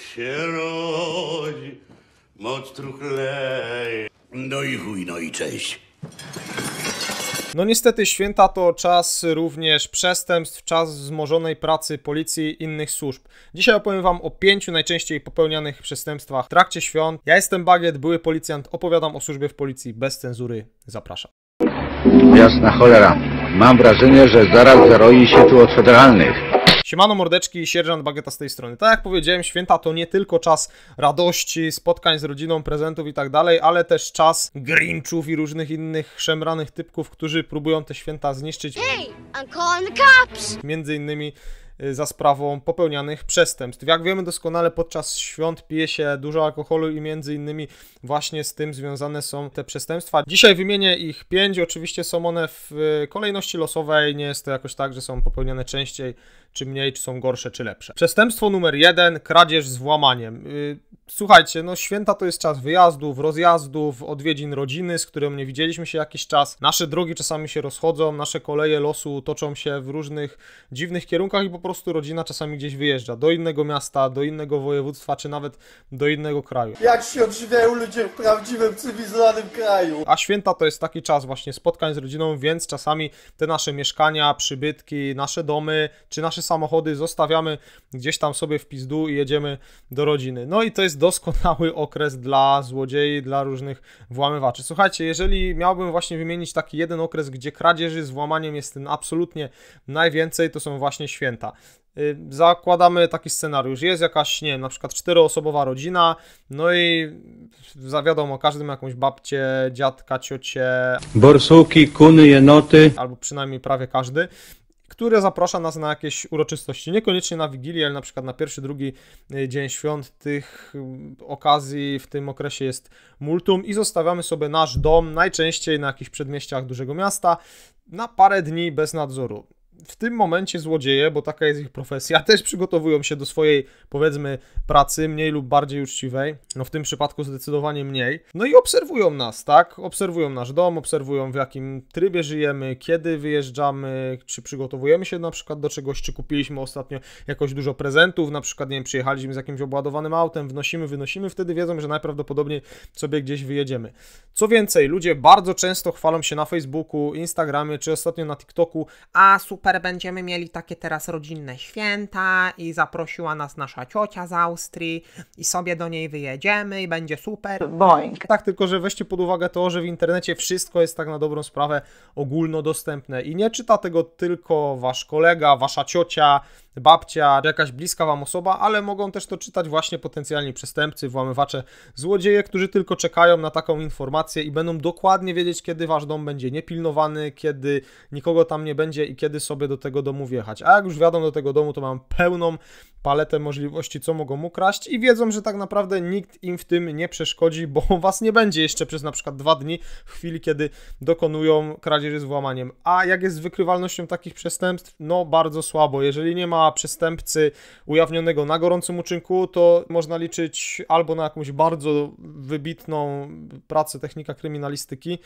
się rodzi, moc truchleje. No i chuj, no i cześć. No niestety święta to czas również przestępstw, czas wzmożonej pracy policji i innych służb. Dzisiaj opowiem Wam o pięciu najczęściej popełnianych przestępstwach w trakcie świąt. Ja jestem Bagiet, były policjant, opowiadam o służbie w policji bez cenzury. Zapraszam. Jasna cholera, mam wrażenie, że zaraz zaroi się tu od federalnych. Siemano mordeczki, sierżant Bageta z tej strony. Tak jak powiedziałem, święta to nie tylko czas radości, spotkań z rodziną, prezentów i tak dalej, ale też czas grinczów i różnych innych szemranych typków, którzy próbują te święta zniszczyć. Hey, I'm calling the cops! Między innymi Y, za sprawą popełnianych przestępstw. Jak wiemy doskonale, podczas świąt pije się dużo alkoholu i między innymi właśnie z tym związane są te przestępstwa. Dzisiaj wymienię ich pięć, oczywiście są one w y, kolejności losowej, nie jest to jakoś tak, że są popełniane częściej czy mniej, czy są gorsze, czy lepsze. Przestępstwo numer jeden, kradzież z włamaniem. Y, Słuchajcie, no święta to jest czas wyjazdów, rozjazdów, odwiedzin rodziny, z którą nie widzieliśmy się jakiś czas. Nasze drogi czasami się rozchodzą, nasze koleje losu toczą się w różnych dziwnych kierunkach i po prostu rodzina czasami gdzieś wyjeżdża do innego miasta, do innego województwa, czy nawet do innego kraju. Jak się odżywiają ludzie w prawdziwym, cywilizowanym kraju? A święta to jest taki czas właśnie spotkań z rodziną, więc czasami te nasze mieszkania, przybytki, nasze domy, czy nasze samochody zostawiamy gdzieś tam sobie w pizdu i jedziemy do rodziny. No i to jest doskonały okres dla złodziei, dla różnych włamywaczy. Słuchajcie, jeżeli miałbym właśnie wymienić taki jeden okres, gdzie kradzieży z włamaniem jest ten absolutnie najwięcej, to są właśnie święta. Y, zakładamy taki scenariusz. Jest jakaś, nie wiem, na przykład czteroosobowa rodzina, no i zawiadomo, każdy ma jakąś babcię, dziadka, ciocie. Borsuki, kuny, jenoty. Albo przynajmniej prawie każdy które zaprasza nas na jakieś uroczystości. Niekoniecznie na Wigilię, ale na przykład na pierwszy, drugi e, dzień świąt. Tych mm, okazji w tym okresie jest multum i zostawiamy sobie nasz dom najczęściej na jakichś przedmieściach dużego miasta na parę dni bez nadzoru w tym momencie złodzieje, bo taka jest ich profesja, też przygotowują się do swojej, powiedzmy, pracy mniej lub bardziej uczciwej. No w tym przypadku zdecydowanie mniej. No i obserwują nas, tak? Obserwują nasz dom, obserwują w jakim trybie żyjemy, kiedy wyjeżdżamy, czy przygotowujemy się na przykład do czegoś, czy kupiliśmy ostatnio jakoś dużo prezentów, na przykład, nie wiem, przyjechaliśmy z jakimś obładowanym autem, wnosimy, wynosimy, wtedy wiedzą, że najprawdopodobniej sobie gdzieś wyjedziemy. Co więcej, ludzie bardzo często chwalą się na Facebooku, Instagramie, czy ostatnio na TikToku, a super super, będziemy mieli takie teraz rodzinne święta i zaprosiła nas nasza ciocia z Austrii i sobie do niej wyjedziemy i będzie super. Boing. Tak, tylko że weźcie pod uwagę to, że w internecie wszystko jest tak na dobrą sprawę ogólnodostępne i nie czyta tego tylko wasz kolega, wasza ciocia, babcia, jakaś bliska wam osoba, ale mogą też to czytać właśnie potencjalni przestępcy, włamywacze, złodzieje, którzy tylko czekają na taką informację i będą dokładnie wiedzieć, kiedy wasz dom będzie niepilnowany, kiedy nikogo tam nie będzie i kiedy sobie sobie do tego domu wjechać. A jak już wjadą do tego domu, to mam pełną paletę możliwości, co mogą ukraść i wiedzą, że tak naprawdę nikt im w tym nie przeszkodzi, bo was nie będzie jeszcze przez na przykład dwa dni w chwili, kiedy dokonują kradzieży z włamaniem. A jak jest z wykrywalnością takich przestępstw? No bardzo słabo. Jeżeli nie ma przestępcy ujawnionego na gorącym uczynku, to można liczyć albo na jakąś bardzo wybitną pracę technika kryminalistyki,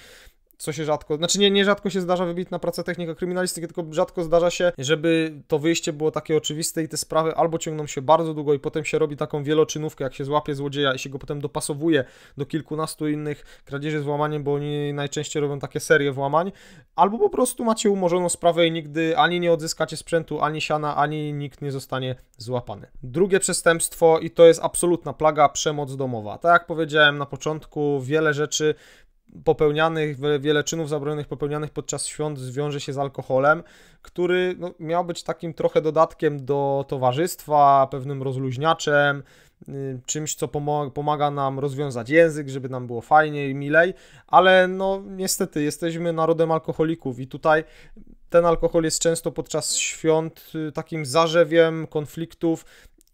co się rzadko, znaczy nie, nie rzadko się zdarza wybitna praca technika kryminalistyki, tylko rzadko zdarza się, żeby to wyjście było takie oczywiste i te sprawy albo ciągną się bardzo długo i potem się robi taką wieloczynówkę, jak się złapie złodzieja i się go potem dopasowuje do kilkunastu innych kradzieży z włamaniem, bo oni najczęściej robią takie serie włamań, albo po prostu macie umorzoną sprawę i nigdy ani nie odzyskacie sprzętu, ani siana, ani nikt nie zostanie złapany. Drugie przestępstwo i to jest absolutna plaga, przemoc domowa. Tak jak powiedziałem na początku, wiele rzeczy popełnianych, wiele czynów zabronionych popełnianych podczas świąt zwiąże się z alkoholem, który no, miał być takim trochę dodatkiem do towarzystwa, pewnym rozluźniaczem, y, czymś, co pomaga nam rozwiązać język, żeby nam było fajniej i milej, ale no niestety jesteśmy narodem alkoholików i tutaj ten alkohol jest często podczas świąt y, takim zarzewiem konfliktów,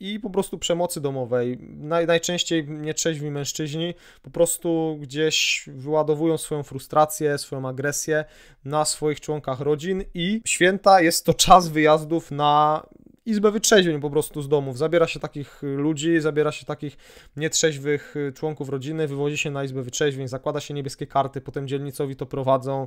i po prostu przemocy domowej. Naj, najczęściej nietrzeźwi mężczyźni po prostu gdzieś wyładowują swoją frustrację, swoją agresję na swoich członkach rodzin i święta jest to czas wyjazdów na Izbę wytrzeźwień po prostu z domów. Zabiera się takich ludzi, zabiera się takich nietrzeźwych członków rodziny, wywozi się na Izbę wytrzeźwień, zakłada się niebieskie karty, potem dzielnicowi to prowadzą.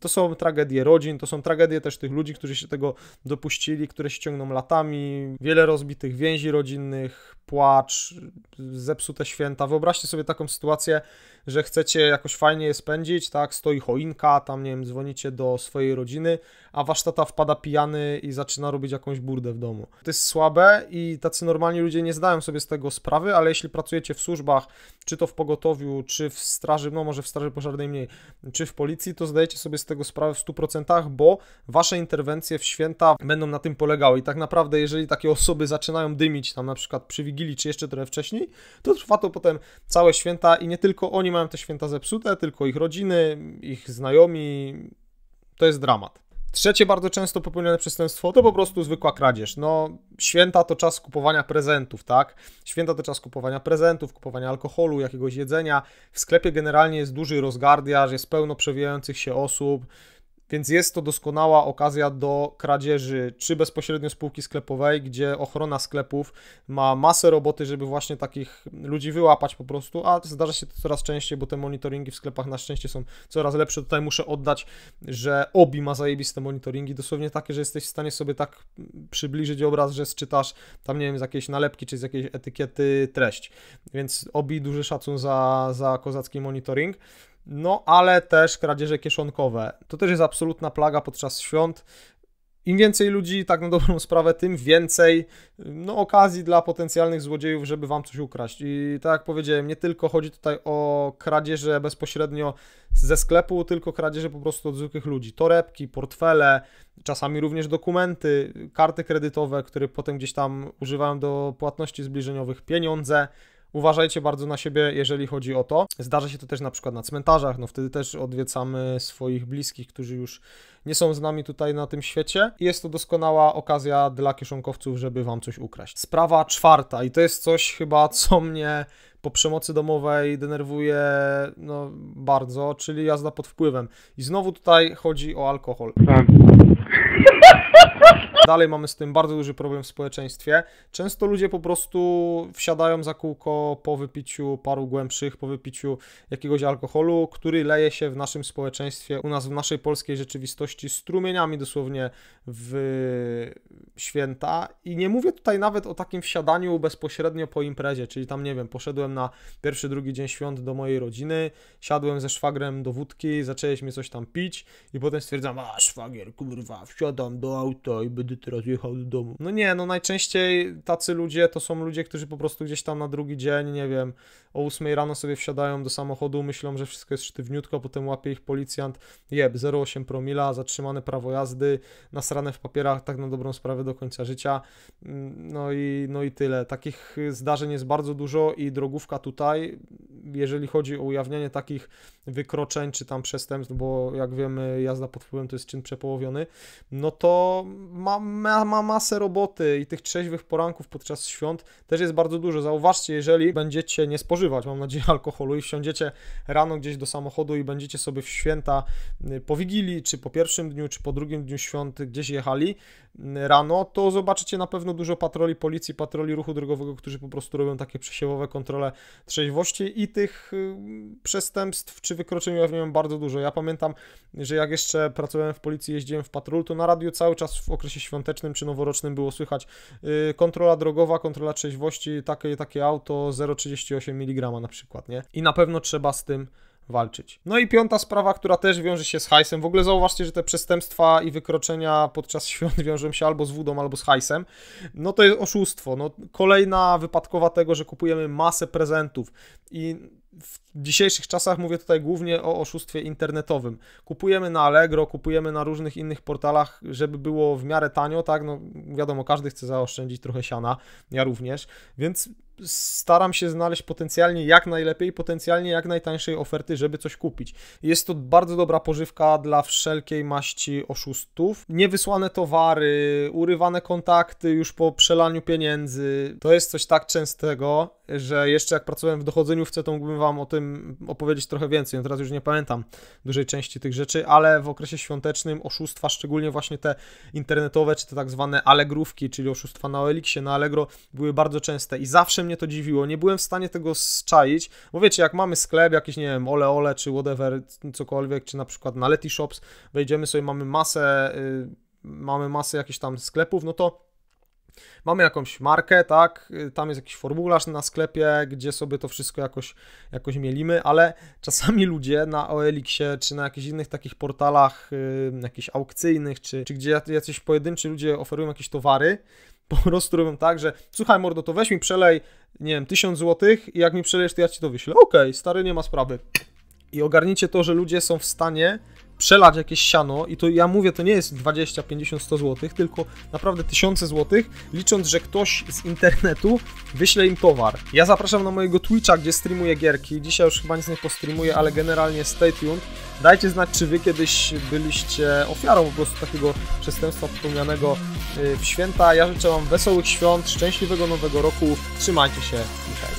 To są tragedie rodzin, to są tragedie też tych ludzi, którzy się tego dopuścili, które się ciągną latami. Wiele rozbitych więzi rodzinnych, płacz, zepsute święta. Wyobraźcie sobie taką sytuację, że chcecie jakoś fajnie je spędzić, tak, stoi choinka, tam nie wiem, dzwonicie do swojej rodziny, a wasz tata wpada pijany i zaczyna robić jakąś burdę w domu. To jest słabe i tacy normalni ludzie nie zdają sobie z tego sprawy, ale jeśli pracujecie w służbach, czy to w pogotowiu, czy w straży, no może w straży pożarnej mniej, czy w policji, to zdajecie sobie z tego sprawę w 100%, bo wasze interwencje w święta będą na tym polegały i tak naprawdę, jeżeli takie osoby zaczynają dymić tam na przykład przy Wigilii, czy jeszcze trochę wcześniej, to trwa to potem całe święta i nie tylko oni mają te święta zepsute, tylko ich rodziny, ich znajomi. To jest dramat. Trzecie bardzo często popełnione przestępstwo to po prostu zwykła kradzież. No, święta to czas kupowania prezentów, tak? Święta to czas kupowania prezentów, kupowania alkoholu, jakiegoś jedzenia. W sklepie generalnie jest duży rozgardiarz, jest pełno przewijających się osób więc jest to doskonała okazja do kradzieży, czy bezpośrednio spółki sklepowej, gdzie ochrona sklepów ma masę roboty, żeby właśnie takich ludzi wyłapać po prostu, a zdarza się to coraz częściej, bo te monitoringi w sklepach na szczęście są coraz lepsze. Tutaj muszę oddać, że Obi ma zajebiste monitoringi, dosłownie takie, że jesteś w stanie sobie tak przybliżyć obraz, że sczytasz tam, nie wiem, z jakiejś nalepki czy z jakiejś etykiety treść. Więc Obi duży szacun za, za kozacki monitoring no ale też kradzieże kieszonkowe. To też jest absolutna plaga podczas świąt. Im więcej ludzi, tak na dobrą sprawę, tym więcej no, okazji dla potencjalnych złodziejów, żeby wam coś ukraść. I tak jak powiedziałem, nie tylko chodzi tutaj o kradzieże bezpośrednio ze sklepu, tylko kradzieże po prostu od zwykłych ludzi. Torebki, portfele, czasami również dokumenty, karty kredytowe, które potem gdzieś tam używają do płatności zbliżeniowych, pieniądze. Uważajcie bardzo na siebie, jeżeli chodzi o to. Zdarza się to też na przykład na cmentarzach, no wtedy też odwiedzamy swoich bliskich, którzy już nie są z nami tutaj na tym świecie. I jest to doskonała okazja dla kieszonkowców, żeby wam coś ukraść. Sprawa czwarta, i to jest coś chyba, co mnie po przemocy domowej denerwuje no, bardzo, czyli jazda pod wpływem. I znowu tutaj chodzi o alkohol. Tak. Dalej mamy z tym bardzo duży problem w społeczeństwie. Często ludzie po prostu wsiadają za kółko po wypiciu paru głębszych, po wypiciu jakiegoś alkoholu, który leje się w naszym społeczeństwie, u nas w naszej polskiej rzeczywistości strumieniami dosłownie w święta. I nie mówię tutaj nawet o takim wsiadaniu bezpośrednio po imprezie, czyli tam nie wiem, poszedłem na pierwszy, drugi dzień świąt do mojej rodziny, siadłem ze szwagrem do wódki, zaczęliśmy coś tam pić i potem stwierdzam, a szwagier, kurwa, wsiadam do auta i będę teraz jechał do domu. No nie, no najczęściej tacy ludzie to są ludzie, którzy po prostu gdzieś tam na drugi dzień, nie wiem, o 8 rano sobie wsiadają do samochodu, myślą, że wszystko jest sztywniutko, potem łapie ich policjant, jeb, 0,8 promila, zatrzymane prawo jazdy, nasrane w papierach, tak na dobrą sprawę do końca życia. Mm, no i, no i tyle. Takich zdarzeń jest bardzo dużo i drogówka tutaj, jeżeli chodzi o ujawnianie takich wykroczeń czy tam przestępstw, bo jak wiemy jazda pod wpływem to jest czyn przepołowiony, no to to ma, ma, ma masę roboty i tych trzeźwych poranków podczas świąt też jest bardzo dużo. Zauważcie, jeżeli będziecie nie spożywać, mam nadzieję, alkoholu i wsiądziecie rano gdzieś do samochodu i będziecie sobie w święta y, po Wigilii, czy po pierwszym dniu, czy po drugim dniu świąt gdzieś jechali, rano, to zobaczycie na pewno dużo patroli policji, patroli ruchu drogowego, którzy po prostu robią takie przesiewowe kontrole trzeźwości i tych y, przestępstw czy wykroczeń ujawniają bardzo dużo. Ja pamiętam, że jak jeszcze pracowałem w policji, jeździłem w patrol, to na radiu cały czas w okresie świątecznym czy noworocznym było słychać y, kontrola drogowa, kontrola trzeźwości, takie, takie auto 0,38 mg na przykład, nie? I na pewno trzeba z tym walczyć. No i piąta sprawa, która też wiąże się z hajsem. W ogóle zauważcie, że te przestępstwa i wykroczenia podczas świąt wiążą się albo z wódą, albo z hajsem. No to jest oszustwo. No, kolejna wypadkowa tego, że kupujemy masę prezentów i w dzisiejszych czasach mówię tutaj głównie o oszustwie internetowym. Kupujemy na Allegro, kupujemy na różnych innych portalach, żeby było w miarę tanio, tak? No, wiadomo, każdy chce zaoszczędzić trochę siana, ja również, więc staram się znaleźć potencjalnie jak najlepiej, potencjalnie jak najtańszej oferty, żeby coś kupić. Jest to bardzo dobra pożywka dla wszelkiej maści oszustów. Niewysłane towary, urywane kontakty już po przelaniu pieniędzy. To jest coś tak częstego, że jeszcze jak pracowałem w dochodzeniówce, to mógłbym Wam o tym opowiedzieć trochę więcej. No teraz już nie pamiętam dużej części tych rzeczy, ale w okresie świątecznym oszustwa, szczególnie właśnie te internetowe, czy te tak zwane alegrówki, czyli oszustwa na Oeliksie, na Allegro były bardzo częste i zawsze mnie to dziwiło. Nie byłem w stanie tego zczaić, bo wiecie, jak mamy sklep jakiś, nie wiem, ole ole czy whatever, cokolwiek, czy na przykład na Leti Shops wejdziemy sobie, mamy masę, yy, mamy masę jakichś tam sklepów, no to mamy jakąś markę, tak, tam jest jakiś formularz na sklepie, gdzie sobie to wszystko jakoś, jakoś mielimy, ale czasami ludzie na OLX-ie czy na jakichś innych takich portalach, yy, jakichś aukcyjnych, czy, czy gdzie jacyś pojedynczy ludzie oferują jakieś towary, po prostu robią tak, że słuchaj mordo, to weź mi przelej, nie wiem, 1000 zł i jak mi przelejesz, to ja ci to wyślę. Okej, okay, stary, nie ma sprawy. I ogarnijcie to, że ludzie są w stanie przelać jakieś siano i to ja mówię, to nie jest 20, 50, 100 zł, tylko naprawdę tysiące złotych, licząc, że ktoś z internetu wyśle im towar. Ja zapraszam na mojego Twitcha, gdzie streamuję gierki. Dzisiaj już chyba nic nie postreamuję, ale generalnie stay tuned. Dajcie znać, czy wy kiedyś byliście ofiarą po prostu takiego przestępstwa popełnianego y, w święta. Ja życzę wam wesołych świąt, szczęśliwego nowego roku. Trzymajcie się